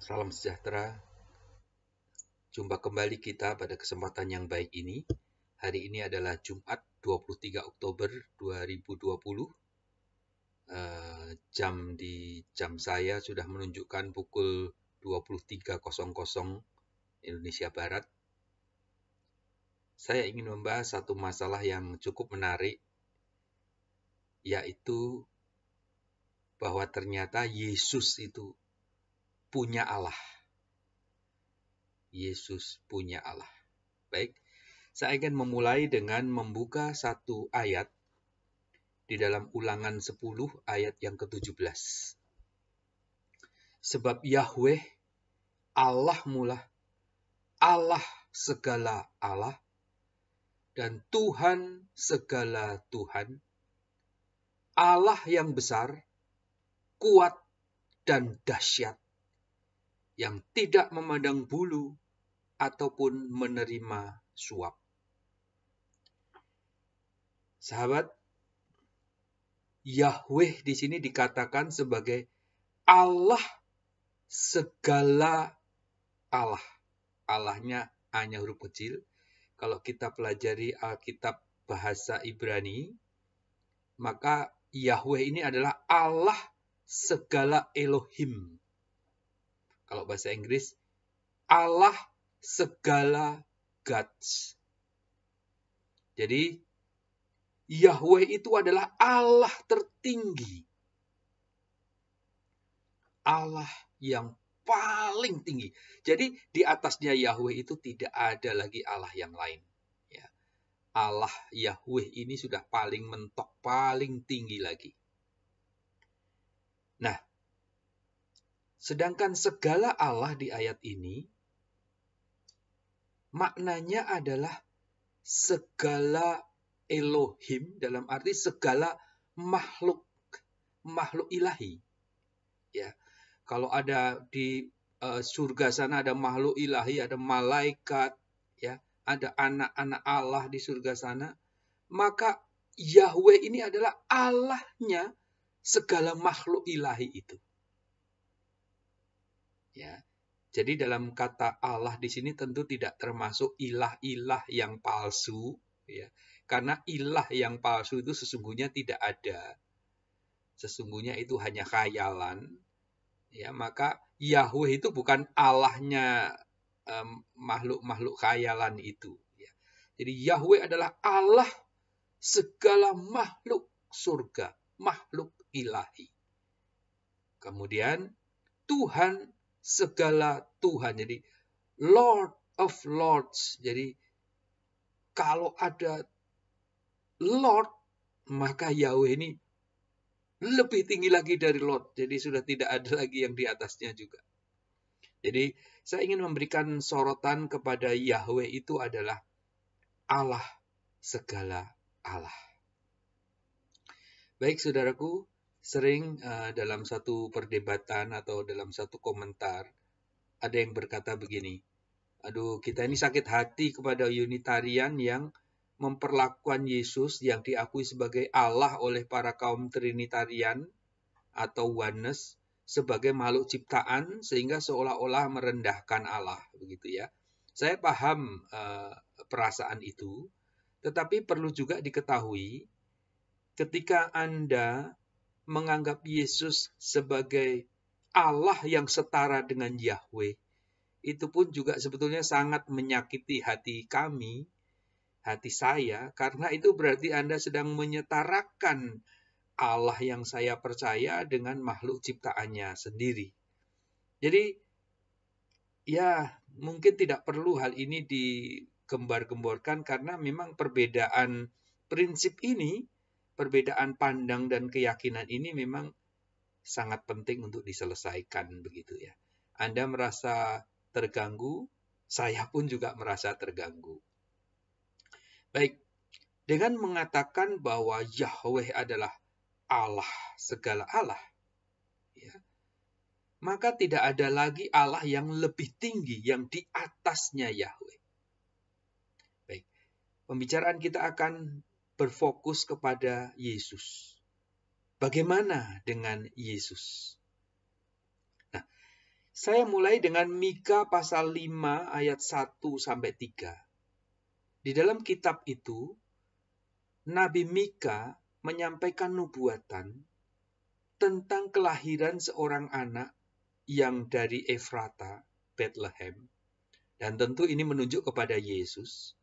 Salam sejahtera. Jumpa kembali kita pada kesempatan yang baik ini. Hari ini adalah Jumat 23 Oktober 2020. Eh, jam di jam saya sudah menunjukkan pukul 23.00 Indonesia Barat. Saya ingin membahas satu masalah yang cukup menarik, yaitu bahwa ternyata Yesus itu punya Allah. Yesus punya Allah. Baik, saya ingin memulai dengan membuka satu ayat di dalam ulangan 10 ayat yang ke-17. Sebab Yahweh, Allah mula, Allah segala Allah, dan Tuhan segala Tuhan, Allah yang besar, kuat, dan dahsyat yang tidak memandang bulu ataupun menerima suap. Sahabat, Yahweh di sini dikatakan sebagai Allah segala Allah. Allahnya hanya huruf kecil. Kalau kita pelajari Alkitab bahasa Ibrani, maka Yahweh ini adalah Allah segala Elohim kalau bahasa Inggris Allah segala gods. Jadi Yahweh itu adalah Allah tertinggi. Allah yang paling tinggi. Jadi di atasnya Yahweh itu tidak ada lagi Allah yang lain. Ya. Allah Yahweh ini sudah paling mentok, paling tinggi lagi. Nah, Sedangkan segala Allah di ayat ini maknanya adalah segala Elohim dalam arti segala makhluk makhluk ilahi. Ya. Kalau ada di uh, surga sana ada makhluk ilahi, ada malaikat, ya, ada anak-anak Allah di surga sana, maka Yahweh ini adalah Allahnya segala makhluk ilahi itu ya. Jadi dalam kata Allah di sini tentu tidak termasuk ilah-ilah yang palsu ya. Karena ilah yang palsu itu sesungguhnya tidak ada. Sesungguhnya itu hanya khayalan. Ya, maka Yahweh itu bukan Allahnya makhluk-makhluk um, khayalan itu. Ya. Jadi Yahweh adalah Allah segala makhluk surga, makhluk ilahi. Kemudian Tuhan segala Tuhan. Jadi Lord of Lords. Jadi kalau ada Lord, maka Yahweh ini lebih tinggi lagi dari Lord. Jadi sudah tidak ada lagi yang di atasnya juga. Jadi saya ingin memberikan sorotan kepada Yahweh itu adalah Allah segala Allah. Baik saudaraku, Sering uh, dalam satu perdebatan atau dalam satu komentar ada yang berkata begini, aduh kita ini sakit hati kepada Unitarian yang memperlakukan Yesus yang diakui sebagai Allah oleh para kaum Trinitarian atau Oneness sebagai makhluk ciptaan sehingga seolah-olah merendahkan Allah begitu ya. Saya paham uh, perasaan itu, tetapi perlu juga diketahui ketika Anda menganggap Yesus sebagai Allah yang setara dengan Yahweh. Itu pun juga sebetulnya sangat menyakiti hati kami, hati saya, karena itu berarti Anda sedang menyetarakan Allah yang saya percaya dengan makhluk ciptaannya sendiri. Jadi, ya mungkin tidak perlu hal ini digembar-gemborkan karena memang perbedaan prinsip ini perbedaan pandang dan keyakinan ini memang sangat penting untuk diselesaikan begitu ya. Anda merasa terganggu, saya pun juga merasa terganggu. Baik, dengan mengatakan bahwa Yahweh adalah Allah segala Allah, ya, maka tidak ada lagi Allah yang lebih tinggi yang di atasnya Yahweh. Baik, pembicaraan kita akan berfokus kepada Yesus. Bagaimana dengan Yesus? Nah, saya mulai dengan Mika pasal 5 ayat 1 sampai 3. Di dalam kitab itu, Nabi Mika menyampaikan nubuatan tentang kelahiran seorang anak yang dari Efrata, Bethlehem. Dan tentu ini menunjuk kepada Yesus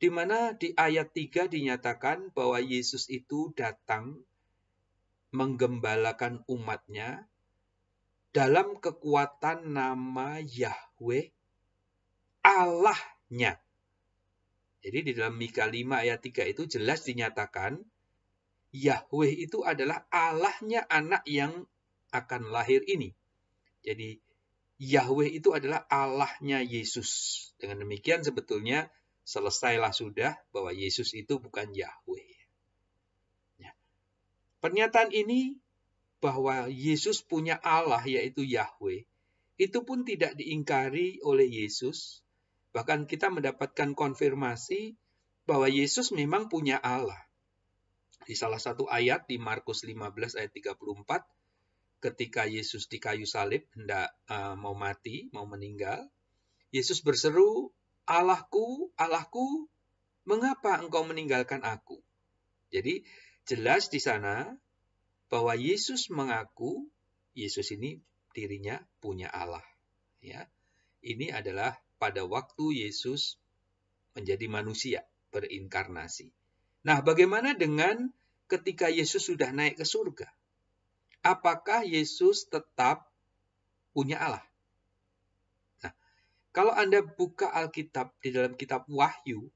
di mana di ayat 3 dinyatakan bahwa Yesus itu datang menggembalakan umatnya dalam kekuatan nama Yahweh Allahnya. Jadi di dalam Mika 5 ayat 3 itu jelas dinyatakan Yahweh itu adalah Allahnya anak yang akan lahir ini. Jadi Yahweh itu adalah Allahnya Yesus. Dengan demikian sebetulnya selesailah sudah bahwa Yesus itu bukan Yahweh. Ya. Pernyataan ini bahwa Yesus punya Allah yaitu Yahweh, itu pun tidak diingkari oleh Yesus. Bahkan kita mendapatkan konfirmasi bahwa Yesus memang punya Allah. Di salah satu ayat di Markus 15 ayat 34, ketika Yesus di kayu salib hendak uh, mau mati, mau meninggal, Yesus berseru, Allahku, Allahku, mengapa engkau meninggalkan aku? Jadi jelas di sana bahwa Yesus mengaku Yesus ini dirinya punya Allah. Ya. Ini adalah pada waktu Yesus menjadi manusia, berinkarnasi. Nah, bagaimana dengan ketika Yesus sudah naik ke surga? Apakah Yesus tetap punya Allah? Kalau Anda buka Alkitab di dalam kitab Wahyu,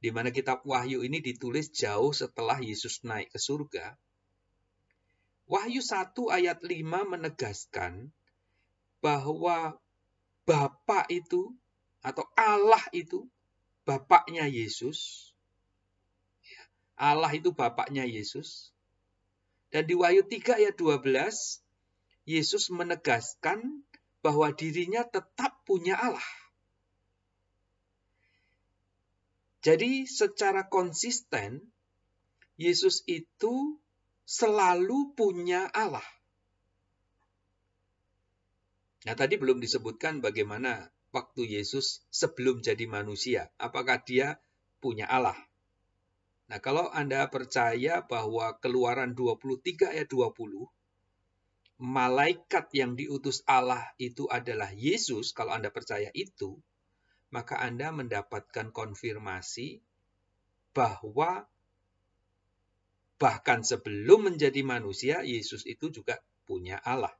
di mana kitab Wahyu ini ditulis jauh setelah Yesus naik ke surga, Wahyu 1 ayat 5 menegaskan bahwa Bapa itu atau Allah itu bapaknya Yesus. Ya, Allah itu bapaknya Yesus. Dan di Wahyu 3 ayat 12 Yesus menegaskan bahwa dirinya tetap punya Allah. Jadi, secara konsisten, Yesus itu selalu punya Allah. Nah, tadi belum disebutkan bagaimana waktu Yesus sebelum jadi manusia, apakah dia punya Allah. Nah, kalau Anda percaya bahwa Keluaran 23 ayat 20 malaikat yang diutus Allah itu adalah Yesus, kalau Anda percaya itu, maka Anda mendapatkan konfirmasi bahwa bahkan sebelum menjadi manusia, Yesus itu juga punya Allah.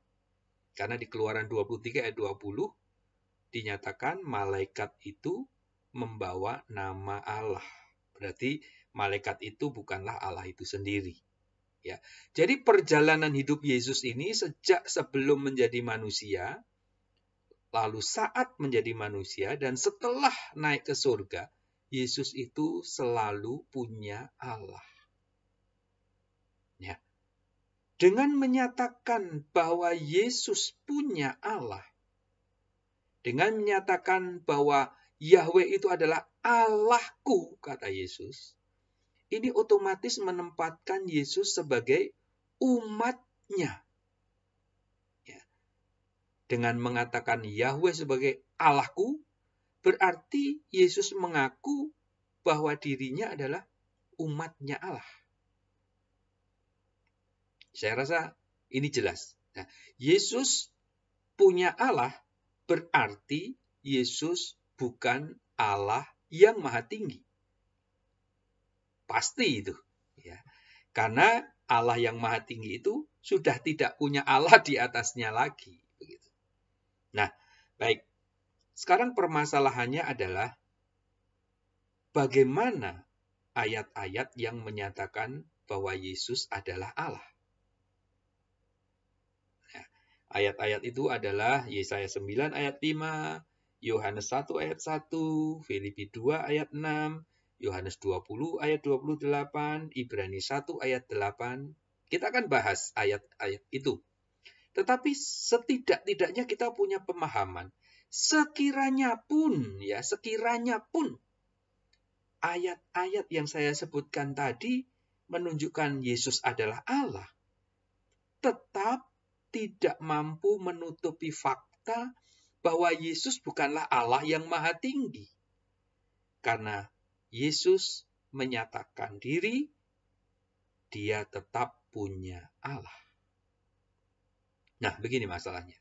Karena di Keluaran 23 ayat 20 dinyatakan malaikat itu membawa nama Allah. Berarti malaikat itu bukanlah Allah itu sendiri. Ya. Jadi perjalanan hidup Yesus ini sejak sebelum menjadi manusia, lalu saat menjadi manusia dan setelah naik ke surga, Yesus itu selalu punya Allah. Ya. Dengan menyatakan bahwa Yesus punya Allah, dengan menyatakan bahwa Yahweh itu adalah Allahku, kata Yesus, ini otomatis menempatkan Yesus sebagai umatnya. Ya. Dengan mengatakan Yahweh sebagai Allahku, berarti Yesus mengaku bahwa dirinya adalah umatnya Allah. Saya rasa ini jelas. Nah, Yesus punya Allah berarti Yesus bukan Allah yang maha tinggi. Pasti itu. Ya. Karena Allah yang maha tinggi itu sudah tidak punya Allah di atasnya lagi. Begitu. Nah, baik. Sekarang permasalahannya adalah bagaimana ayat-ayat yang menyatakan bahwa Yesus adalah Allah. Ya, ayat-ayat itu adalah Yesaya 9 ayat 5, Yohanes 1 ayat 1, Filipi 2 ayat 6, Yohanes 20 ayat 28, Ibrani 1 ayat 8. Kita akan bahas ayat-ayat itu. Tetapi setidak-tidaknya kita punya pemahaman. Sekiranya pun, ya sekiranya pun ayat-ayat yang saya sebutkan tadi menunjukkan Yesus adalah Allah, tetap tidak mampu menutupi fakta bahwa Yesus bukanlah Allah yang maha tinggi. Karena Yesus menyatakan diri, dia tetap punya Allah. Nah, begini masalahnya.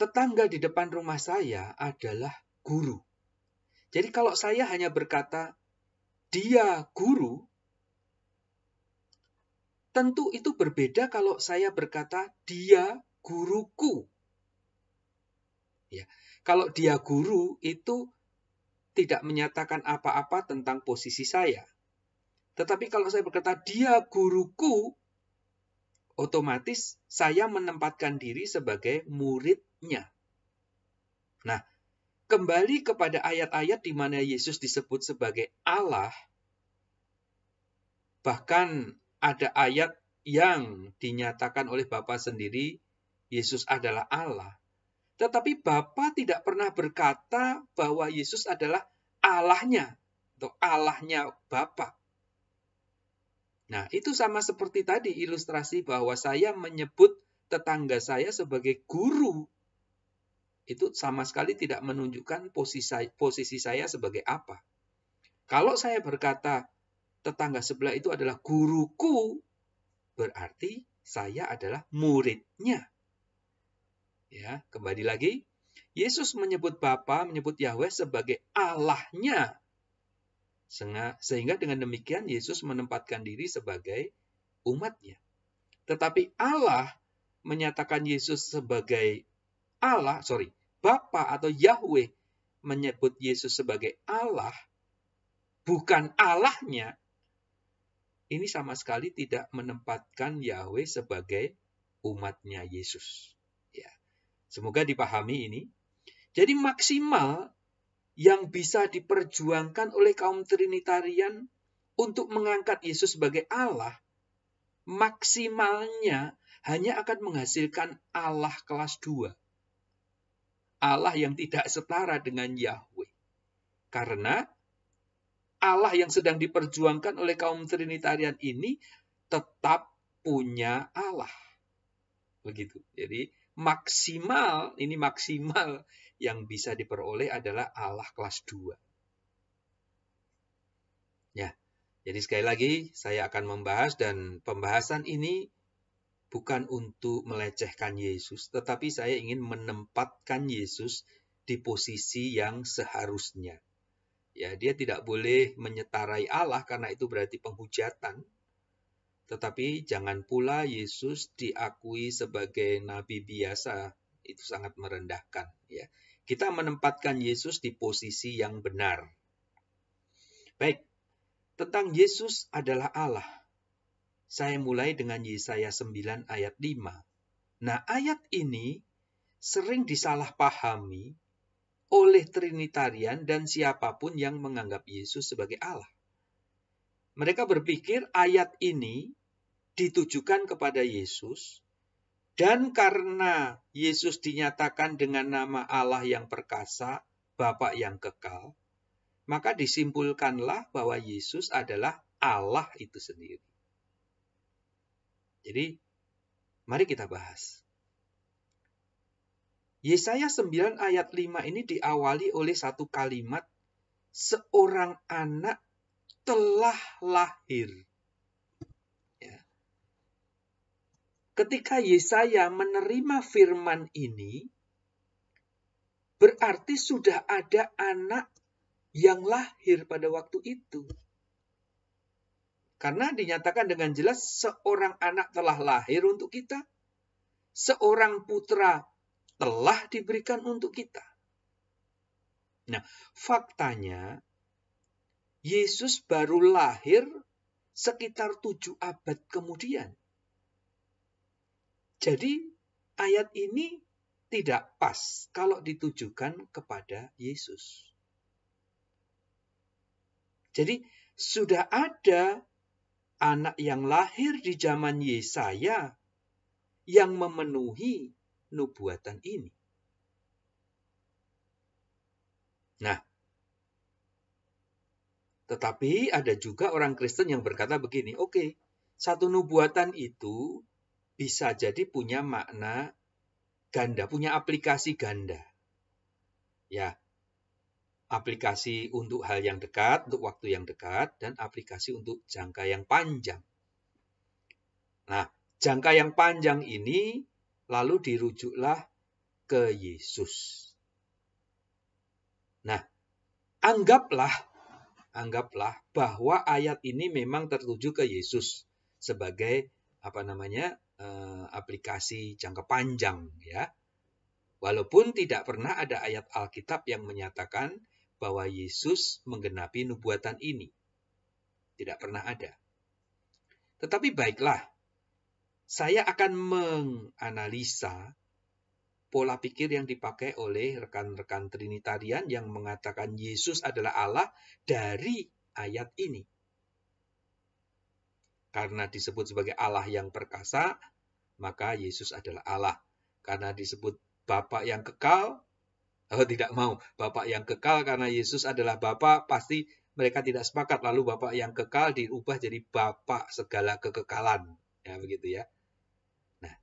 Tetangga di depan rumah saya adalah guru. Jadi kalau saya hanya berkata, dia guru, tentu itu berbeda kalau saya berkata, dia guruku. Ya, kalau dia guru itu tidak menyatakan apa-apa tentang posisi saya. Tetapi kalau saya berkata, dia guruku, otomatis saya menempatkan diri sebagai muridnya. Nah, kembali kepada ayat-ayat di mana Yesus disebut sebagai Allah, bahkan ada ayat yang dinyatakan oleh Bapa sendiri, Yesus adalah Allah. Tetapi Bapa tidak pernah berkata bahwa Yesus adalah Allahnya atau Allahnya Bapa. Nah, itu sama seperti tadi ilustrasi bahwa saya menyebut tetangga saya sebagai guru. Itu sama sekali tidak menunjukkan posisi, posisi saya sebagai apa. Kalau saya berkata tetangga sebelah itu adalah guruku, berarti saya adalah muridnya. Ya, kembali lagi, Yesus menyebut Bapa, menyebut Yahweh sebagai Allahnya. Sehingga dengan demikian Yesus menempatkan diri sebagai umatnya. Tetapi Allah menyatakan Yesus sebagai Allah, sorry, Bapa atau Yahweh menyebut Yesus sebagai Allah, bukan Allahnya, ini sama sekali tidak menempatkan Yahweh sebagai umatnya Yesus. Semoga dipahami ini. Jadi maksimal yang bisa diperjuangkan oleh kaum Trinitarian untuk mengangkat Yesus sebagai Allah, maksimalnya hanya akan menghasilkan Allah kelas 2. Allah yang tidak setara dengan Yahweh. Karena Allah yang sedang diperjuangkan oleh kaum Trinitarian ini tetap punya Allah. Begitu. Jadi maksimal, ini maksimal yang bisa diperoleh adalah Allah kelas 2. Ya. Jadi sekali lagi saya akan membahas dan pembahasan ini bukan untuk melecehkan Yesus, tetapi saya ingin menempatkan Yesus di posisi yang seharusnya. Ya, dia tidak boleh menyetarai Allah karena itu berarti penghujatan, tetapi jangan pula Yesus diakui sebagai nabi biasa, itu sangat merendahkan ya. Kita menempatkan Yesus di posisi yang benar. Baik, tentang Yesus adalah Allah. Saya mulai dengan Yesaya 9 ayat 5. Nah, ayat ini sering disalahpahami oleh Trinitarian dan siapapun yang menganggap Yesus sebagai Allah. Mereka berpikir ayat ini ditujukan kepada Yesus, dan karena Yesus dinyatakan dengan nama Allah yang perkasa, Bapa yang kekal, maka disimpulkanlah bahwa Yesus adalah Allah itu sendiri. Jadi, mari kita bahas. Yesaya 9 ayat 5 ini diawali oleh satu kalimat, seorang anak telah lahir. ketika Yesaya menerima firman ini, berarti sudah ada anak yang lahir pada waktu itu. Karena dinyatakan dengan jelas seorang anak telah lahir untuk kita, seorang putra telah diberikan untuk kita. Nah, faktanya Yesus baru lahir sekitar tujuh abad kemudian. Jadi ayat ini tidak pas kalau ditujukan kepada Yesus. Jadi sudah ada anak yang lahir di zaman Yesaya yang memenuhi nubuatan ini. Nah, tetapi ada juga orang Kristen yang berkata begini, oke, okay, satu nubuatan itu bisa jadi punya makna ganda, punya aplikasi ganda. Ya, aplikasi untuk hal yang dekat, untuk waktu yang dekat, dan aplikasi untuk jangka yang panjang. Nah, jangka yang panjang ini lalu dirujuklah ke Yesus. Nah, anggaplah anggaplah bahwa ayat ini memang tertuju ke Yesus sebagai apa namanya uh, aplikasi jangka panjang ya. Walaupun tidak pernah ada ayat Alkitab yang menyatakan bahwa Yesus menggenapi nubuatan ini. Tidak pernah ada. Tetapi baiklah, saya akan menganalisa pola pikir yang dipakai oleh rekan-rekan Trinitarian yang mengatakan Yesus adalah Allah dari ayat ini. Karena disebut sebagai Allah yang perkasa, maka Yesus adalah Allah. Karena disebut Bapa yang kekal, oh, tidak mau. Bapa yang kekal karena Yesus adalah Bapa, pasti mereka tidak sepakat. Lalu Bapa yang kekal diubah jadi Bapa segala kekekalan. Ya, begitu ya. Nah,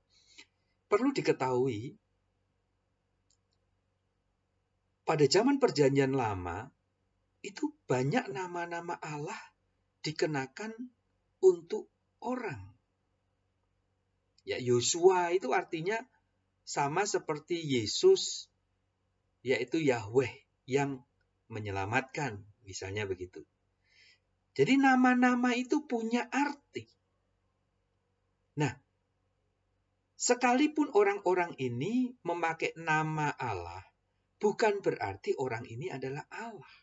perlu diketahui pada zaman perjanjian lama itu banyak nama-nama Allah dikenakan untuk orang. Ya Yosua itu artinya sama seperti Yesus yaitu Yahweh yang menyelamatkan, misalnya begitu. Jadi nama-nama itu punya arti. Nah, sekalipun orang-orang ini memakai nama Allah, bukan berarti orang ini adalah Allah.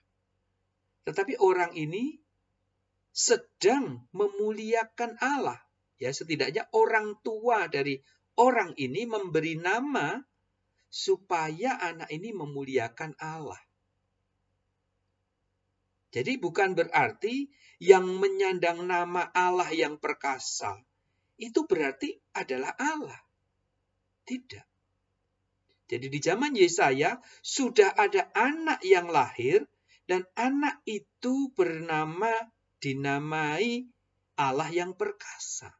Tetapi orang ini sedang memuliakan Allah ya setidaknya orang tua dari orang ini memberi nama supaya anak ini memuliakan Allah. Jadi bukan berarti yang menyandang nama Allah yang perkasa itu berarti adalah Allah. Tidak. Jadi di zaman Yesaya sudah ada anak yang lahir dan anak itu bernama dinamai Allah yang perkasa.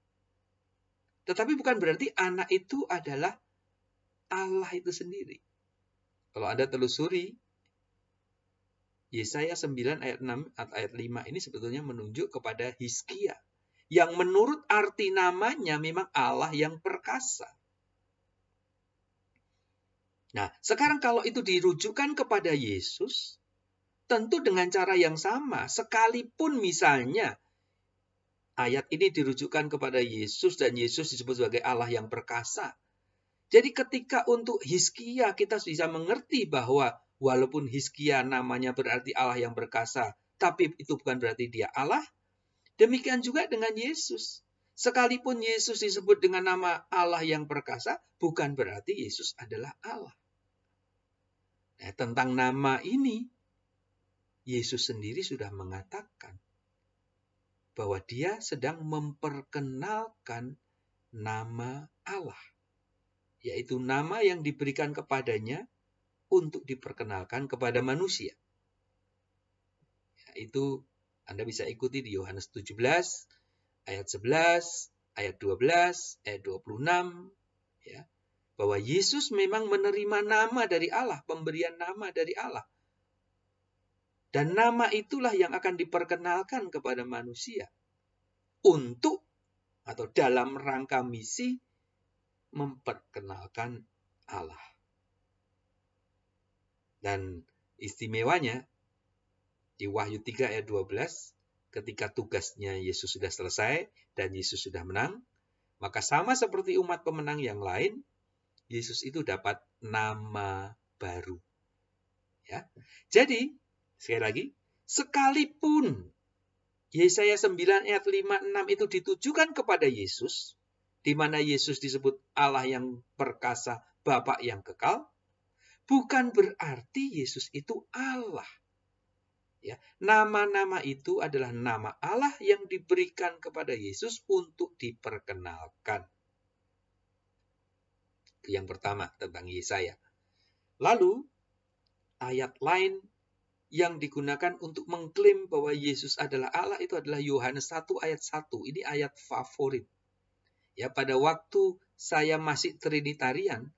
Tetapi bukan berarti anak itu adalah Allah itu sendiri. Kalau Anda telusuri, Yesaya 9 ayat 6 atau ayat 5 ini sebetulnya menunjuk kepada Hiskia. Yang menurut arti namanya memang Allah yang perkasa. Nah, sekarang kalau itu dirujukan kepada Yesus, tentu dengan cara yang sama. Sekalipun misalnya Ayat ini dirujukkan kepada Yesus dan Yesus disebut sebagai Allah yang perkasa. Jadi ketika untuk Hiskia kita bisa mengerti bahwa walaupun Hiskia namanya berarti Allah yang perkasa, tapi itu bukan berarti dia Allah. Demikian juga dengan Yesus. Sekalipun Yesus disebut dengan nama Allah yang perkasa, bukan berarti Yesus adalah Allah. Nah, tentang nama ini, Yesus sendiri sudah mengatakan bahwa dia sedang memperkenalkan nama Allah, yaitu nama yang diberikan kepadanya untuk diperkenalkan kepada manusia. Itu Anda bisa ikuti di Yohanes 17 ayat 11, ayat 12, ayat 26 ya. Bahwa Yesus memang menerima nama dari Allah, pemberian nama dari Allah. Dan nama itulah yang akan diperkenalkan kepada manusia untuk atau dalam rangka misi memperkenalkan Allah. Dan istimewanya di Wahyu 3 ayat 12 ketika tugasnya Yesus sudah selesai dan Yesus sudah menang, maka sama seperti umat pemenang yang lain, Yesus itu dapat nama baru. Ya. Jadi, Sekali lagi, sekalipun Yesaya 9 ayat 5 6 itu ditujukan kepada Yesus, di mana Yesus disebut Allah yang perkasa, Bapa yang kekal, bukan berarti Yesus itu Allah. Ya, nama-nama itu adalah nama Allah yang diberikan kepada Yesus untuk diperkenalkan. Yang pertama tentang Yesaya. Lalu ayat lain yang digunakan untuk mengklaim bahwa Yesus adalah Allah itu adalah Yohanes 1 ayat 1. Ini ayat favorit. Ya, pada waktu saya masih trinitarian,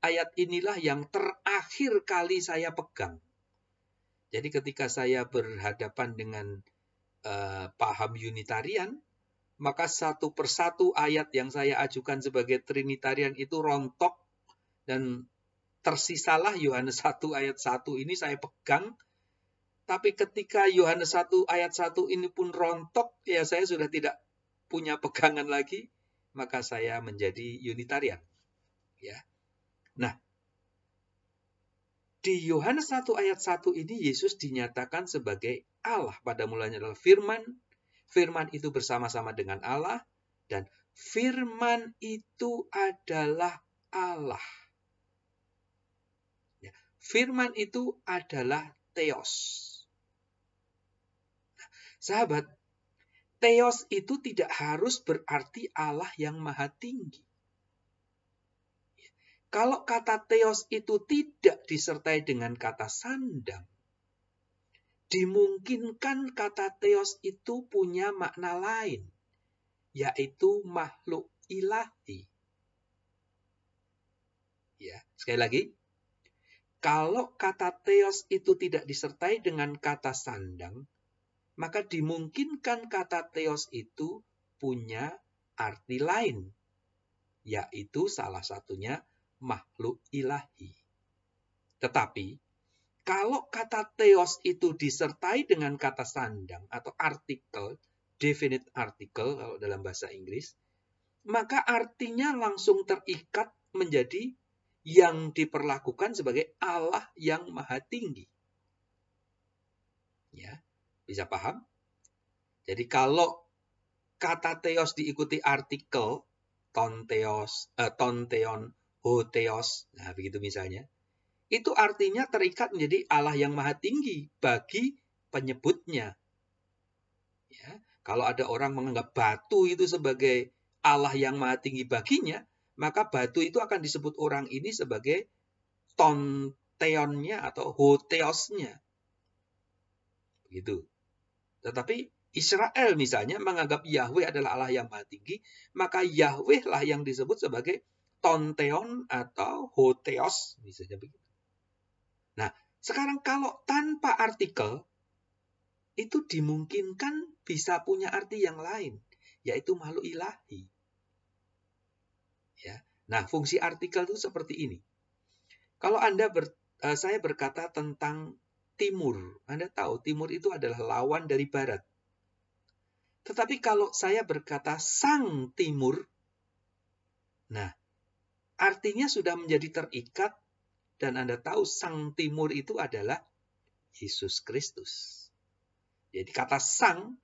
ayat inilah yang terakhir kali saya pegang. Jadi ketika saya berhadapan dengan uh, paham unitarian, maka satu persatu ayat yang saya ajukan sebagai trinitarian itu rontok dan tersisalah Yohanes 1 ayat 1 ini saya pegang tapi ketika Yohanes 1 ayat 1 ini pun rontok, ya saya sudah tidak punya pegangan lagi, maka saya menjadi Unitarian. Ya. Nah, di Yohanes 1 ayat 1 ini Yesus dinyatakan sebagai Allah. Pada mulanya adalah firman. Firman itu bersama-sama dengan Allah. Dan firman itu adalah Allah. Ya. Firman itu adalah Theos. Sahabat, Theos itu tidak harus berarti Allah yang maha tinggi. Kalau kata Theos itu tidak disertai dengan kata sandang, dimungkinkan kata Theos itu punya makna lain, yaitu makhluk ilahi. Ya, sekali lagi, kalau kata Theos itu tidak disertai dengan kata sandang, maka dimungkinkan kata teos itu punya arti lain, yaitu salah satunya makhluk ilahi. Tetapi, kalau kata teos itu disertai dengan kata sandang atau artikel, definite artikel dalam bahasa Inggris, maka artinya langsung terikat menjadi yang diperlakukan sebagai Allah yang maha tinggi. Ya. Bisa paham? Jadi kalau kata teos diikuti artikel ton teos, eh, ton teon, ho teos, nah begitu misalnya, itu artinya terikat menjadi Allah yang maha tinggi bagi penyebutnya. Ya, kalau ada orang menganggap batu itu sebagai Allah yang maha tinggi baginya, maka batu itu akan disebut orang ini sebagai ton teonnya atau hoteosnya. Begitu. Tetapi Israel misalnya menganggap Yahweh adalah Allah yang maha tinggi, maka Yahweh lah yang disebut sebagai Tonteon atau Hoteos, misalnya begitu. Nah, sekarang kalau tanpa artikel, itu dimungkinkan bisa punya arti yang lain, yaitu makhluk ilahi. Ya. Nah, fungsi artikel itu seperti ini. Kalau Anda ber, eh, saya berkata tentang timur. Anda tahu, timur itu adalah lawan dari barat. Tetapi kalau saya berkata sang timur, nah, artinya sudah menjadi terikat dan Anda tahu sang timur itu adalah Yesus Kristus. Jadi kata sang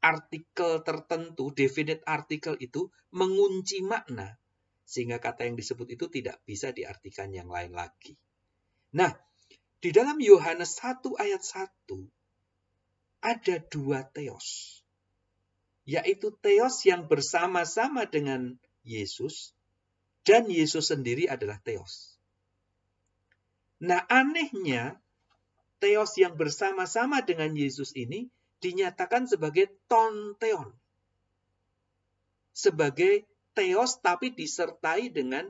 artikel tertentu, definite artikel itu mengunci makna sehingga kata yang disebut itu tidak bisa diartikan yang lain lagi. Nah, di dalam Yohanes 1 ayat 1 ada dua teos. Yaitu teos yang bersama-sama dengan Yesus dan Yesus sendiri adalah teos. Nah, anehnya teos yang bersama-sama dengan Yesus ini dinyatakan sebagai tonteon. Sebagai teos tapi disertai dengan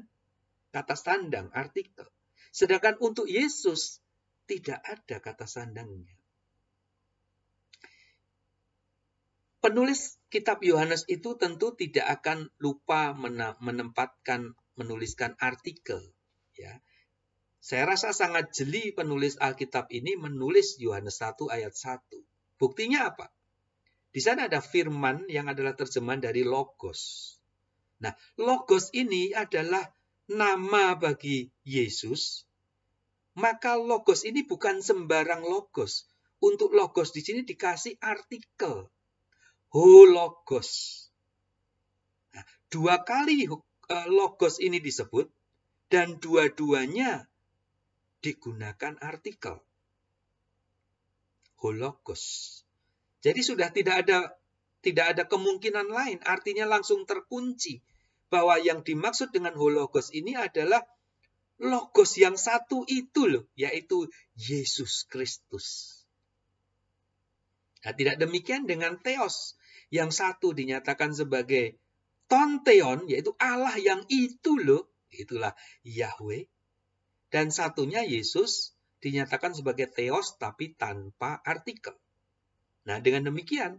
kata sandang, artikel. Sedangkan untuk Yesus, tidak ada kata sandangnya. Penulis kitab Yohanes itu tentu tidak akan lupa menempatkan menuliskan artikel ya. Saya rasa sangat jeli penulis Alkitab ini menulis Yohanes 1 ayat 1. Buktinya apa? Di sana ada firman yang adalah terjemahan dari logos. Nah, logos ini adalah nama bagi Yesus maka logos ini bukan sembarang logos. Untuk logos di sini dikasih artikel. Ho logos. Nah, dua kali eh, logos ini disebut dan dua-duanya digunakan artikel. Ho logos. Jadi sudah tidak ada tidak ada kemungkinan lain, artinya langsung terkunci bahwa yang dimaksud dengan logos ini adalah logos yang satu itu loh, yaitu Yesus Kristus. Nah, tidak demikian dengan Theos yang satu dinyatakan sebagai Tonteon, yaitu Allah yang itu loh, itulah Yahweh. Dan satunya Yesus dinyatakan sebagai Theos tapi tanpa artikel. Nah, dengan demikian,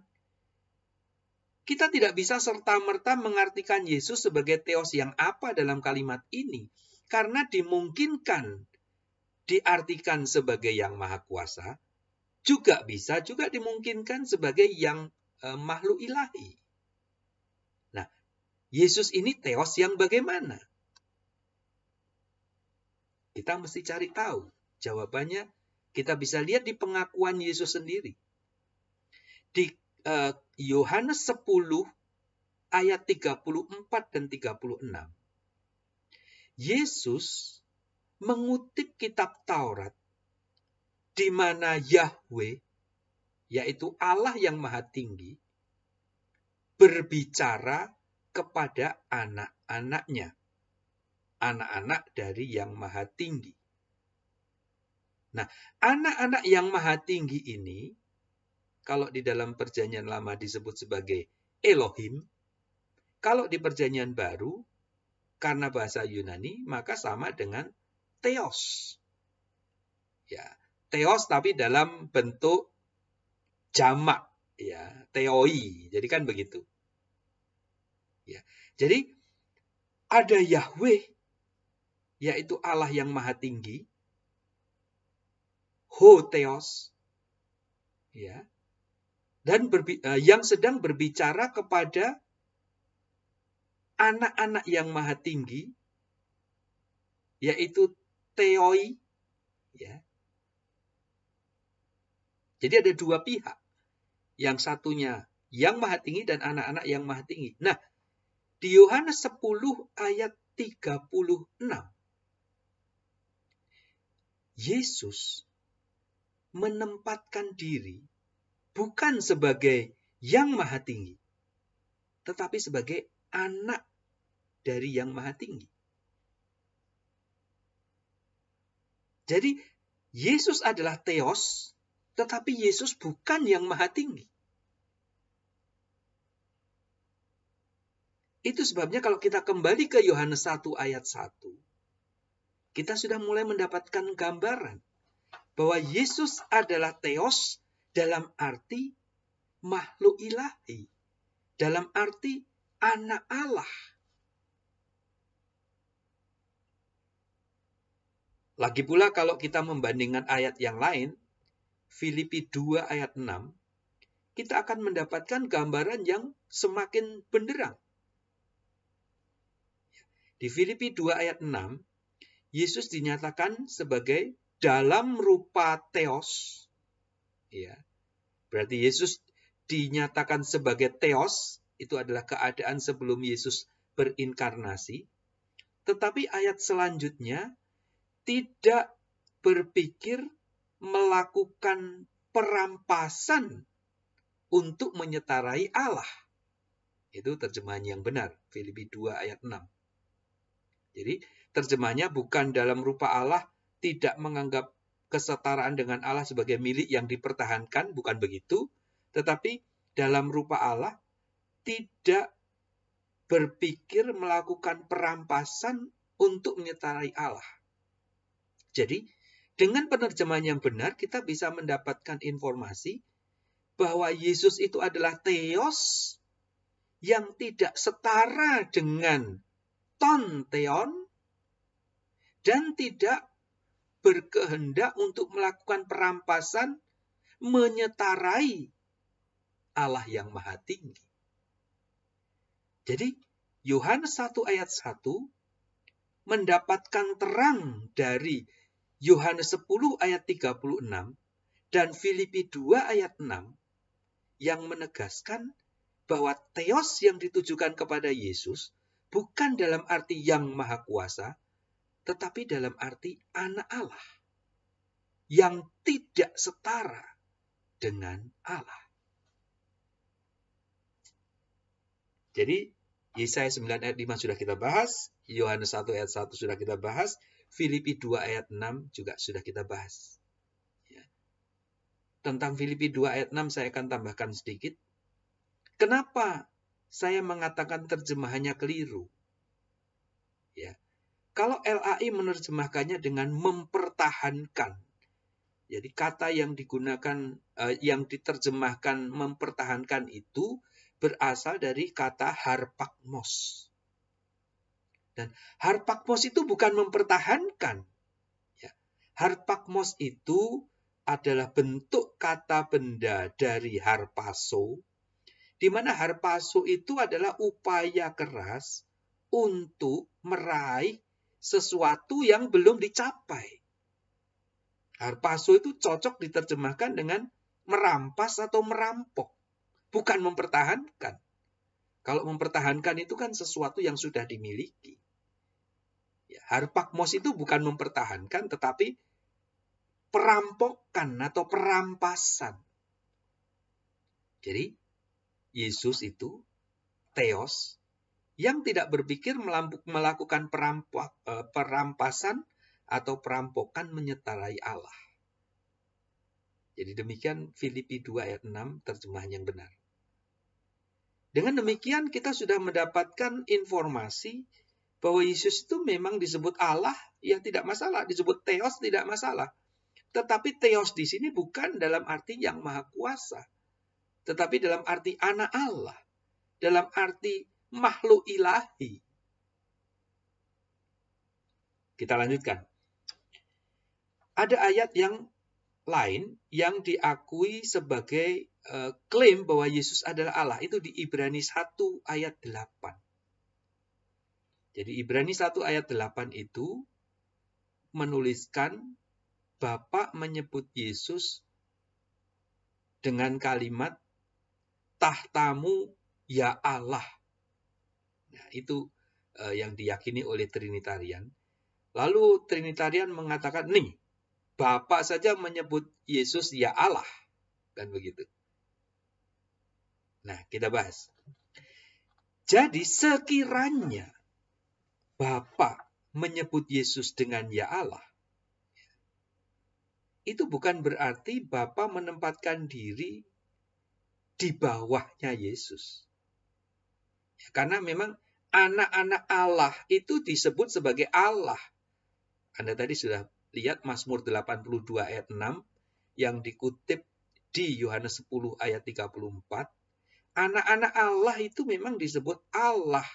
kita tidak bisa serta-merta mengartikan Yesus sebagai Theos yang apa dalam kalimat ini, karena dimungkinkan diartikan sebagai yang maha kuasa, juga bisa juga dimungkinkan sebagai yang e, makhluk ilahi. Nah, Yesus ini teos yang bagaimana? Kita mesti cari tahu. Jawabannya kita bisa lihat di pengakuan Yesus sendiri. Di e, Yohanes e, 10 ayat 34 dan 36. Yesus mengutip kitab Taurat di mana Yahweh yaitu Allah yang Maha Tinggi berbicara kepada anak-anaknya anak-anak dari yang Maha Tinggi. Nah, anak-anak yang Maha Tinggi ini kalau di dalam perjanjian lama disebut sebagai Elohim, kalau di perjanjian baru karena bahasa Yunani, maka sama dengan theos. Ya, theos tapi dalam bentuk jamak, ya, teoi. Jadi kan begitu. Ya. Jadi ada Yahweh yaitu Allah yang maha tinggi. Ho theos. Ya. Dan eh, yang sedang berbicara kepada anak-anak yang maha tinggi, yaitu teoi. Ya. Jadi ada dua pihak. Yang satunya yang maha tinggi dan anak-anak yang maha tinggi. Nah, di Yohanes 10 ayat 36, Yesus menempatkan diri bukan sebagai yang maha tinggi, tetapi sebagai anak dari yang maha tinggi. Jadi Yesus adalah Theos, tetapi Yesus bukan yang maha tinggi. Itu sebabnya kalau kita kembali ke Yohanes 1 ayat 1, kita sudah mulai mendapatkan gambaran bahwa Yesus adalah Theos dalam arti makhluk ilahi, dalam arti anak Allah. Lagi pula kalau kita membandingkan ayat yang lain, Filipi 2 ayat 6, kita akan mendapatkan gambaran yang semakin benderang. Di Filipi 2 ayat 6, Yesus dinyatakan sebagai dalam rupa Theos, Ya. Berarti Yesus dinyatakan sebagai Theos itu adalah keadaan sebelum Yesus berinkarnasi. Tetapi ayat selanjutnya tidak berpikir melakukan perampasan untuk menyetarai Allah. Itu terjemahan yang benar, Filipi 2 ayat 6. Jadi terjemahannya bukan dalam rupa Allah tidak menganggap kesetaraan dengan Allah sebagai milik yang dipertahankan, bukan begitu, tetapi dalam rupa Allah tidak berpikir melakukan perampasan untuk menyetarai Allah. Jadi, dengan penerjemahan yang benar, kita bisa mendapatkan informasi bahwa Yesus itu adalah Theos yang tidak setara dengan ton Theon dan tidak berkehendak untuk melakukan perampasan menyetarai Allah yang maha tinggi. Jadi, Yohanes 1 ayat 1 mendapatkan terang dari Yohanes 10 ayat 36 dan Filipi 2 ayat 6 yang menegaskan bahwa teos yang ditujukan kepada Yesus bukan dalam arti yang maha kuasa, tetapi dalam arti anak Allah yang tidak setara dengan Allah. Jadi Yesaya 9 ayat 5 sudah kita bahas, Yohanes 1 ayat 1 sudah kita bahas, Filipi 2 ayat 6 juga sudah kita bahas. Ya. Tentang Filipi 2 ayat 6 saya akan tambahkan sedikit. Kenapa saya mengatakan terjemahannya keliru? Ya. Kalau LAI menerjemahkannya dengan mempertahankan. Jadi kata yang digunakan eh, yang diterjemahkan mempertahankan itu berasal dari kata harpakmos. Dan harpakmos itu bukan mempertahankan. Ya. Harpakmos itu adalah bentuk kata benda dari harpaso, di mana harpaso itu adalah upaya keras untuk meraih sesuatu yang belum dicapai. Harpaso itu cocok diterjemahkan dengan merampas atau merampok, bukan mempertahankan. Kalau mempertahankan itu kan sesuatu yang sudah dimiliki. Ya, Harpakmos itu bukan mempertahankan, tetapi perampokan atau perampasan. Jadi, Yesus itu teos yang tidak berpikir melakukan e, perampasan atau perampokan menyetarai Allah. Jadi demikian Filipi 2 ayat 6 terjemahan yang benar. Dengan demikian kita sudah mendapatkan informasi bahwa Yesus itu memang disebut Allah, yang tidak masalah, disebut Theos tidak masalah. Tetapi Theos di sini bukan dalam arti yang maha kuasa, tetapi dalam arti anak Allah, dalam arti makhluk ilahi. Kita lanjutkan. Ada ayat yang lain yang diakui sebagai eh, klaim bahwa Yesus adalah Allah itu di Ibrani 1 ayat 8. Jadi Ibrani 1 ayat 8 itu menuliskan Bapak menyebut Yesus dengan kalimat tahtamu ya Allah. Nah, itu eh, yang diyakini oleh Trinitarian. Lalu Trinitarian mengatakan, nih, Bapak saja menyebut Yesus ya Allah. Dan begitu. Nah, kita bahas. Jadi sekiranya Bapak menyebut Yesus dengan ya Allah, itu bukan berarti Bapa menempatkan diri di bawahnya Yesus. Ya, karena memang anak-anak Allah itu disebut sebagai Allah. Anda tadi sudah lihat Mazmur 82 ayat 6 yang dikutip di Yohanes 10 ayat 34. Anak-anak Allah itu memang disebut Allah.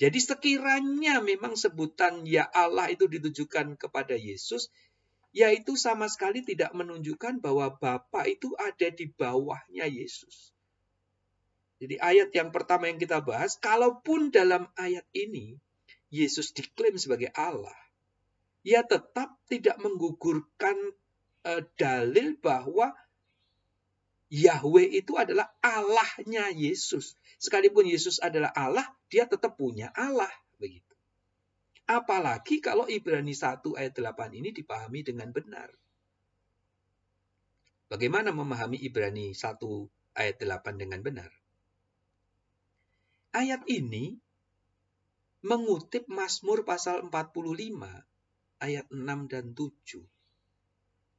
Jadi sekiranya memang sebutan ya Allah itu ditujukan kepada Yesus, yaitu sama sekali tidak menunjukkan bahwa Bapa itu ada di bawahnya Yesus. Jadi ayat yang pertama yang kita bahas, kalaupun dalam ayat ini Yesus diklaim sebagai Allah, ia tetap tidak menggugurkan eh, dalil bahwa Yahweh itu adalah Allahnya Yesus. Sekalipun Yesus adalah Allah, dia tetap punya Allah. Begitu. Apalagi kalau Ibrani 1 ayat 8 ini dipahami dengan benar. Bagaimana memahami Ibrani 1 ayat 8 dengan benar? Ayat ini mengutip Mazmur pasal 45 ayat 6 dan 7.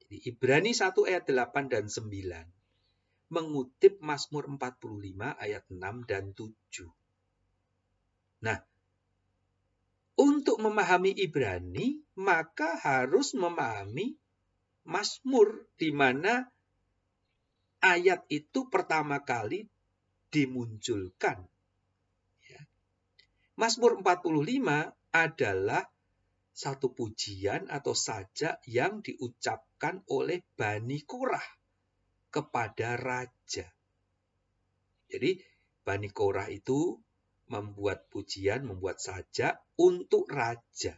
Jadi Ibrani 1 ayat 8 dan 9 mengutip Mazmur 45 ayat 6 dan 7. Nah, untuk memahami Ibrani, maka harus memahami Mazmur di mana ayat itu pertama kali dimunculkan. Ya. Mazmur 45 adalah satu pujian atau sajak yang diucapkan oleh Bani Kurah kepada raja. Jadi Bani Korah itu membuat pujian, membuat sajak untuk raja.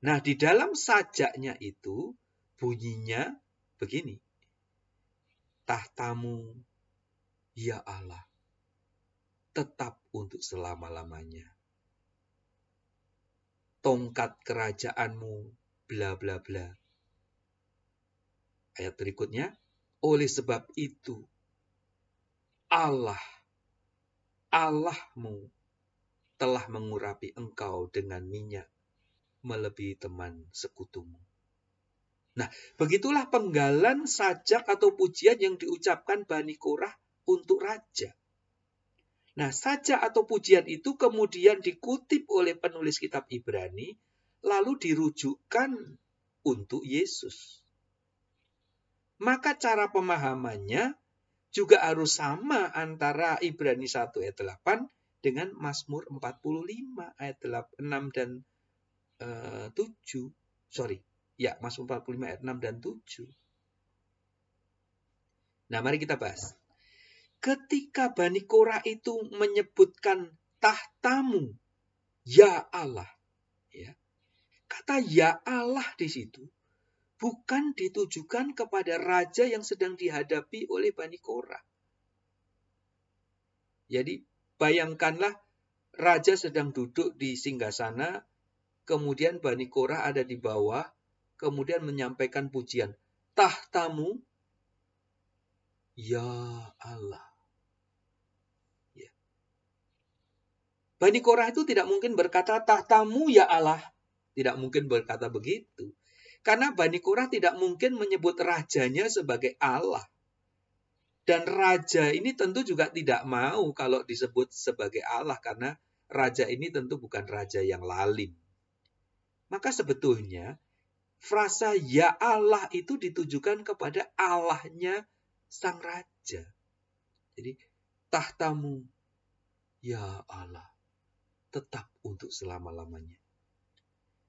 Nah, di dalam sajaknya itu bunyinya begini. Tahtamu, ya Allah, tetap untuk selama-lamanya. Tongkat kerajaanmu, bla bla bla. Ayat berikutnya, oleh sebab itu, Allah, Allahmu, telah mengurapi engkau dengan minyak melebihi teman sekutumu. Nah, begitulah penggalan sajak atau pujian yang diucapkan Bani Korah untuk raja. Nah, sajak atau pujian itu kemudian dikutip oleh penulis kitab Ibrani, lalu dirujukkan untuk Yesus maka cara pemahamannya juga harus sama antara Ibrani 1 ayat 8 dengan Mazmur 45 ayat 6 dan 7. Eh, Sorry, ya Mazmur 45 ayat 6 dan 7. Nah, mari kita bahas. Ketika Bani Korah itu menyebutkan tahtamu, ya Allah. Ya. Kata ya Allah di situ bukan ditujukan kepada raja yang sedang dihadapi oleh Bani Korah. Jadi bayangkanlah raja sedang duduk di singgasana, kemudian Bani Korah ada di bawah, kemudian menyampaikan pujian. Tahtamu, ya Allah. Ya. Bani Korah itu tidak mungkin berkata tahtamu ya Allah. Tidak mungkin berkata begitu. Karena Bani Qurah tidak mungkin menyebut rajanya sebagai Allah. Dan raja ini tentu juga tidak mau kalau disebut sebagai Allah karena raja ini tentu bukan raja yang lalim. Maka sebetulnya frasa ya Allah itu ditujukan kepada Allahnya sang raja. Jadi tahtamu ya Allah tetap untuk selama-lamanya.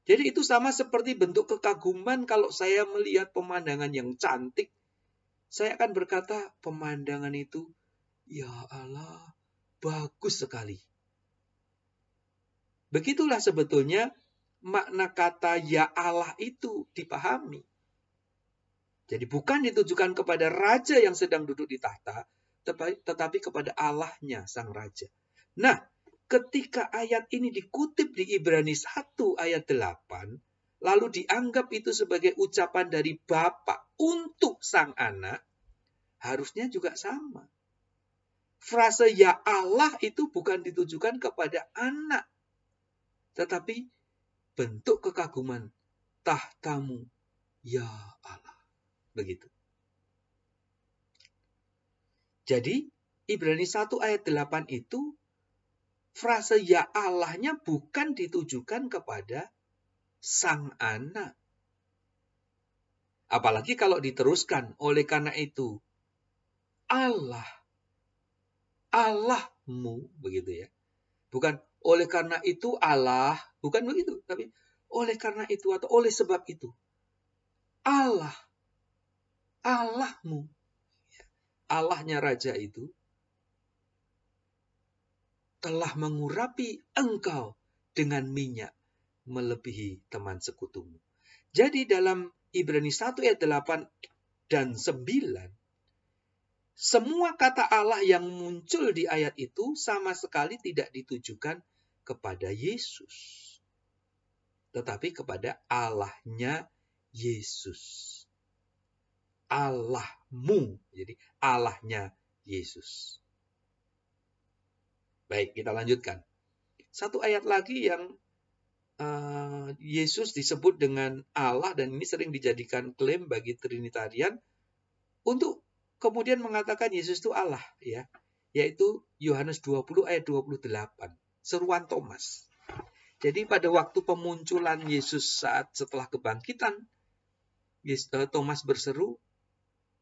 Jadi itu sama seperti bentuk kekaguman kalau saya melihat pemandangan yang cantik. Saya akan berkata, pemandangan itu, ya Allah, bagus sekali. Begitulah sebetulnya makna kata ya Allah itu dipahami. Jadi bukan ditujukan kepada raja yang sedang duduk di tahta, tetapi kepada Allahnya sang raja. Nah, ketika ayat ini dikutip di Ibrani 1 ayat 8, lalu dianggap itu sebagai ucapan dari Bapa untuk sang anak, harusnya juga sama. Frase ya Allah itu bukan ditujukan kepada anak, tetapi bentuk kekaguman tahtamu ya Allah. Begitu. Jadi Ibrani 1 ayat 8 itu frase ya Allahnya bukan ditujukan kepada sang anak. Apalagi kalau diteruskan oleh karena itu Allah Allahmu begitu ya. Bukan oleh karena itu Allah, bukan begitu, tapi oleh karena itu atau oleh sebab itu. Allah Allahmu ya. Allahnya raja itu telah mengurapi engkau dengan minyak melebihi teman sekutumu. Jadi dalam Ibrani 1 ayat 8 dan 9, semua kata Allah yang muncul di ayat itu sama sekali tidak ditujukan kepada Yesus. Tetapi kepada Allahnya Yesus. Allahmu. Jadi Allahnya Yesus. Baik, kita lanjutkan. Satu ayat lagi yang uh, Yesus disebut dengan Allah dan ini sering dijadikan klaim bagi Trinitarian untuk kemudian mengatakan Yesus itu Allah ya, yaitu Yohanes 20 ayat 28, seruan Thomas. Jadi pada waktu pemunculan Yesus saat setelah kebangkitan, eh, Thomas berseru,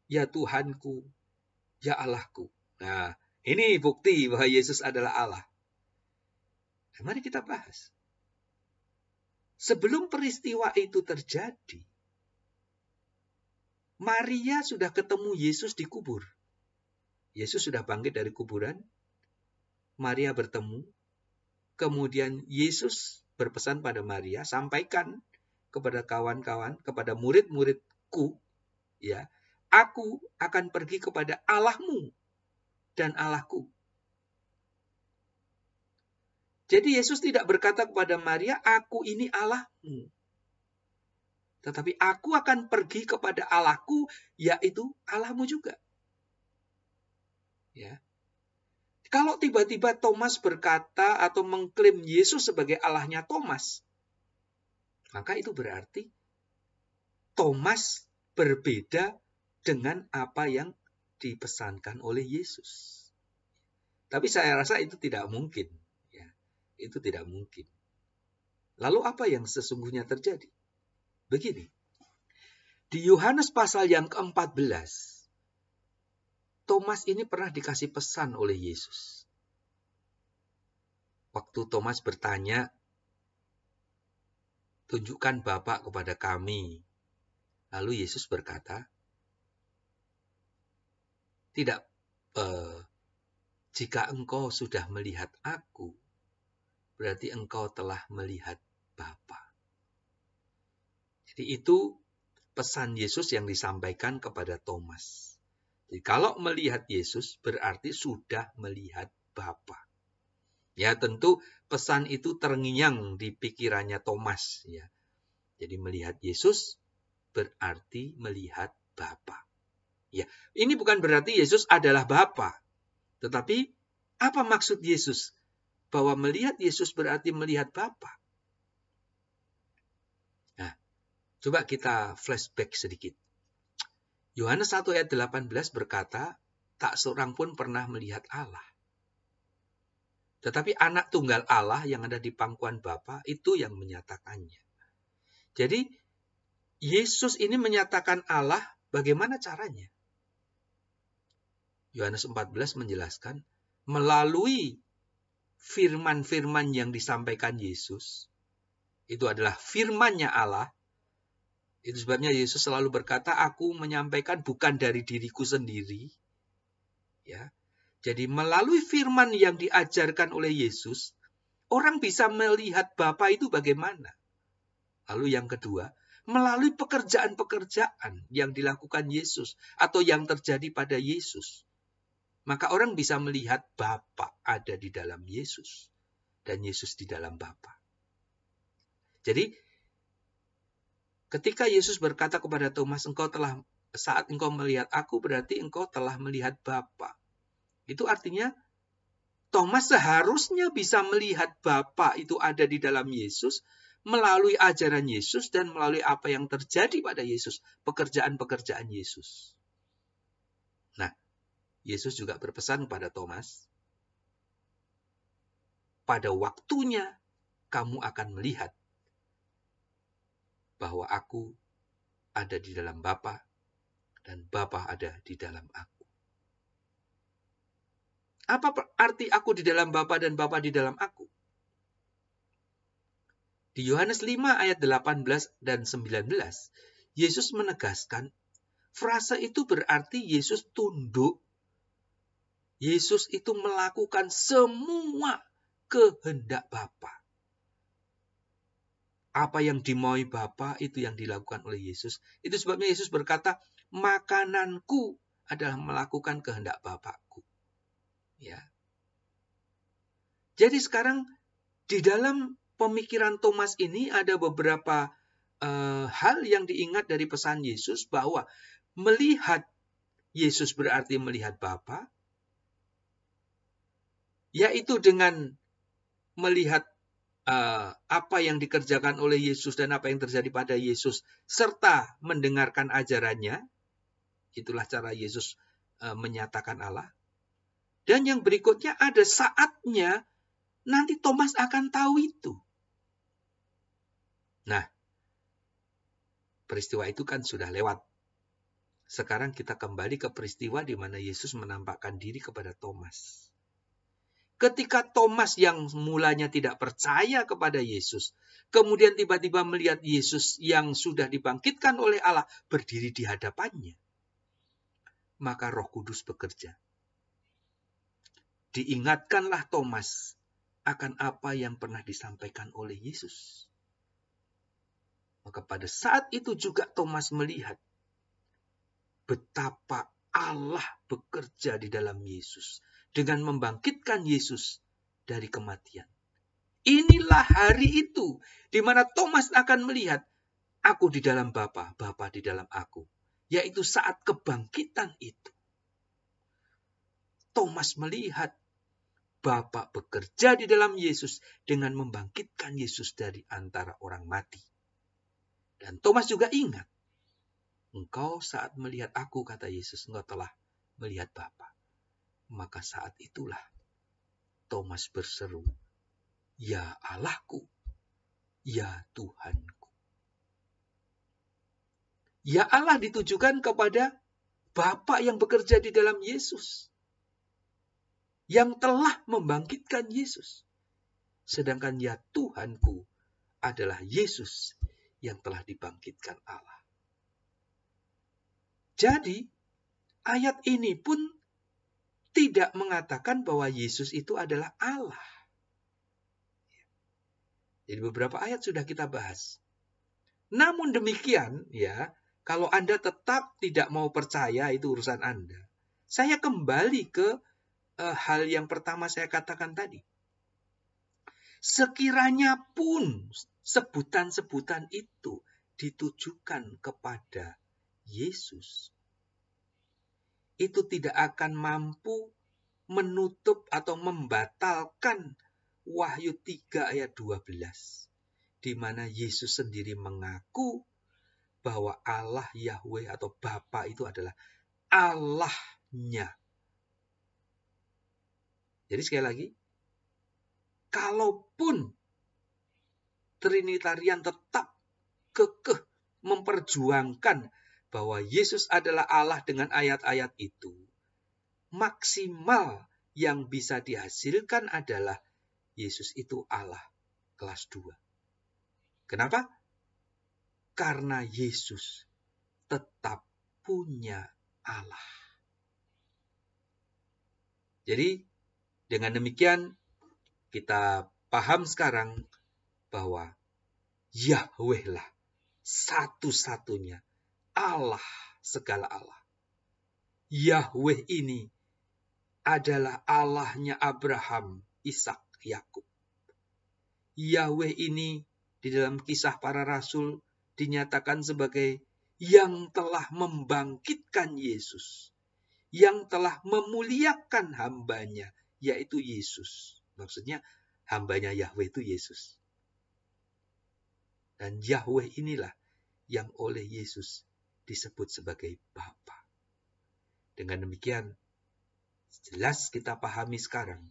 "Ya Tuhanku, ya Allahku." Nah, ini bukti bahwa Yesus adalah Allah. Nah, mari kita bahas. Sebelum peristiwa itu terjadi, Maria sudah ketemu Yesus di kubur. Yesus sudah bangkit dari kuburan. Maria bertemu. Kemudian Yesus berpesan pada Maria, sampaikan kepada kawan-kawan, kepada murid-muridku, ya, aku akan pergi kepada Allahmu dan Allahku. Jadi Yesus tidak berkata kepada Maria, "Aku ini Allahmu." Tetapi aku akan pergi kepada Allahku, yaitu Allahmu juga. Ya. Kalau tiba-tiba Thomas berkata atau mengklaim Yesus sebagai Allahnya Thomas, maka itu berarti Thomas berbeda dengan apa yang dipesankan oleh Yesus. Tapi saya rasa itu tidak mungkin. Ya, itu tidak mungkin. Lalu apa yang sesungguhnya terjadi? Begini, di Yohanes pasal yang ke-14, Thomas ini pernah dikasih pesan oleh Yesus. Waktu Thomas bertanya, tunjukkan Bapak kepada kami. Lalu Yesus berkata, tidak eh, jika engkau sudah melihat aku, berarti engkau telah melihat Bapa. Jadi itu pesan Yesus yang disampaikan kepada Thomas. Jadi kalau melihat Yesus berarti sudah melihat Bapa. Ya tentu pesan itu terngiang di pikirannya Thomas ya. Jadi melihat Yesus berarti melihat Bapak. Ya, ini bukan berarti Yesus adalah Bapa. Tetapi apa maksud Yesus? Bahwa melihat Yesus berarti melihat Bapa. Nah, coba kita flashback sedikit. Yohanes 1 ayat 18 berkata, tak seorang pun pernah melihat Allah. Tetapi anak tunggal Allah yang ada di pangkuan Bapa itu yang menyatakannya. Jadi Yesus ini menyatakan Allah bagaimana caranya? Yohanes 14 menjelaskan melalui firman-firman yang disampaikan Yesus itu adalah firmannya Allah. Itu sebabnya Yesus selalu berkata, "Aku menyampaikan bukan dari diriku sendiri." Ya. Jadi melalui firman yang diajarkan oleh Yesus, orang bisa melihat Bapa itu bagaimana. Lalu yang kedua, melalui pekerjaan-pekerjaan yang dilakukan Yesus atau yang terjadi pada Yesus. Maka orang bisa melihat Bapa ada di dalam Yesus dan Yesus di dalam Bapa. Jadi ketika Yesus berkata kepada Thomas, engkau telah saat engkau melihat aku berarti engkau telah melihat Bapa. Itu artinya Thomas seharusnya bisa melihat Bapa itu ada di dalam Yesus melalui ajaran Yesus dan melalui apa yang terjadi pada Yesus, pekerjaan-pekerjaan Yesus. Yesus juga berpesan kepada Thomas, pada waktunya kamu akan melihat bahwa aku ada di dalam Bapa dan Bapa ada di dalam aku. Apa arti aku di dalam Bapa dan Bapa di dalam aku? Di Yohanes 5 ayat 18 dan 19, Yesus menegaskan frasa itu berarti Yesus tunduk Yesus itu melakukan semua kehendak Bapa. Apa yang dimaui Bapa itu yang dilakukan oleh Yesus. Itu sebabnya Yesus berkata, "Makananku adalah melakukan kehendak Bapakku." Ya. Jadi sekarang di dalam pemikiran Thomas ini ada beberapa eh, hal yang diingat dari pesan Yesus bahwa melihat Yesus berarti melihat Bapa, yaitu dengan melihat eh, apa yang dikerjakan oleh Yesus dan apa yang terjadi pada Yesus serta mendengarkan ajarannya. Itulah cara Yesus eh, menyatakan Allah. Dan yang berikutnya ada saatnya nanti Thomas akan tahu itu. Nah, peristiwa itu kan sudah lewat. Sekarang kita kembali ke peristiwa di mana Yesus menampakkan diri kepada Thomas. Ketika Thomas yang mulanya tidak percaya kepada Yesus, kemudian tiba-tiba melihat Yesus yang sudah dibangkitkan oleh Allah berdiri di hadapannya, maka Roh Kudus bekerja. Diingatkanlah Thomas akan apa yang pernah disampaikan oleh Yesus. Maka pada saat itu juga Thomas melihat betapa Allah bekerja di dalam Yesus dengan membangkitkan Yesus dari kematian. Inilah hari itu di mana Thomas akan melihat aku di dalam Bapa, Bapa di dalam aku, yaitu saat kebangkitan itu. Thomas melihat Bapa bekerja di dalam Yesus dengan membangkitkan Yesus dari antara orang mati. Dan Thomas juga ingat, engkau saat melihat aku, kata Yesus, engkau telah melihat Bapa. Maka saat itulah Thomas berseru, "Ya Allahku, ya Tuhanku." Ya Allah ditujukan kepada Bapa yang bekerja di dalam Yesus. Yang telah membangkitkan Yesus. Sedangkan ya Tuhanku adalah Yesus yang telah dibangkitkan Allah. Jadi, ayat ini pun tidak mengatakan bahwa Yesus itu adalah Allah. Jadi beberapa ayat sudah kita bahas. Namun demikian, ya, kalau Anda tetap tidak mau percaya itu urusan Anda. Saya kembali ke eh, hal yang pertama saya katakan tadi. Sekiranya pun sebutan-sebutan itu ditujukan kepada Yesus, itu tidak akan mampu menutup atau membatalkan Wahyu 3 ayat 12 di mana Yesus sendiri mengaku bahwa Allah Yahweh atau Bapa itu adalah Allahnya. Jadi sekali lagi, kalaupun Trinitarian tetap kekeh memperjuangkan bahwa Yesus adalah Allah dengan ayat-ayat itu, maksimal yang bisa dihasilkan adalah Yesus itu Allah kelas 2. Kenapa? Karena Yesus tetap punya Allah. Jadi, dengan demikian kita paham sekarang bahwa Yahweh lah satu-satunya Allah segala Allah. Yahweh ini adalah Allahnya Abraham, Ishak, Yakub. Yahweh ini di dalam kisah para rasul dinyatakan sebagai yang telah membangkitkan Yesus, yang telah memuliakan hambanya, yaitu Yesus. Maksudnya hambanya Yahweh itu Yesus. Dan Yahweh inilah yang oleh Yesus disebut sebagai Bapa. Dengan demikian, jelas kita pahami sekarang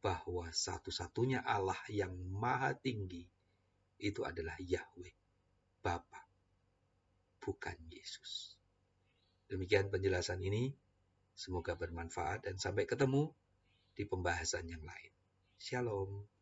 bahwa satu-satunya Allah yang maha tinggi itu adalah Yahweh, Bapa, bukan Yesus. Demikian penjelasan ini. Semoga bermanfaat dan sampai ketemu di pembahasan yang lain. Shalom.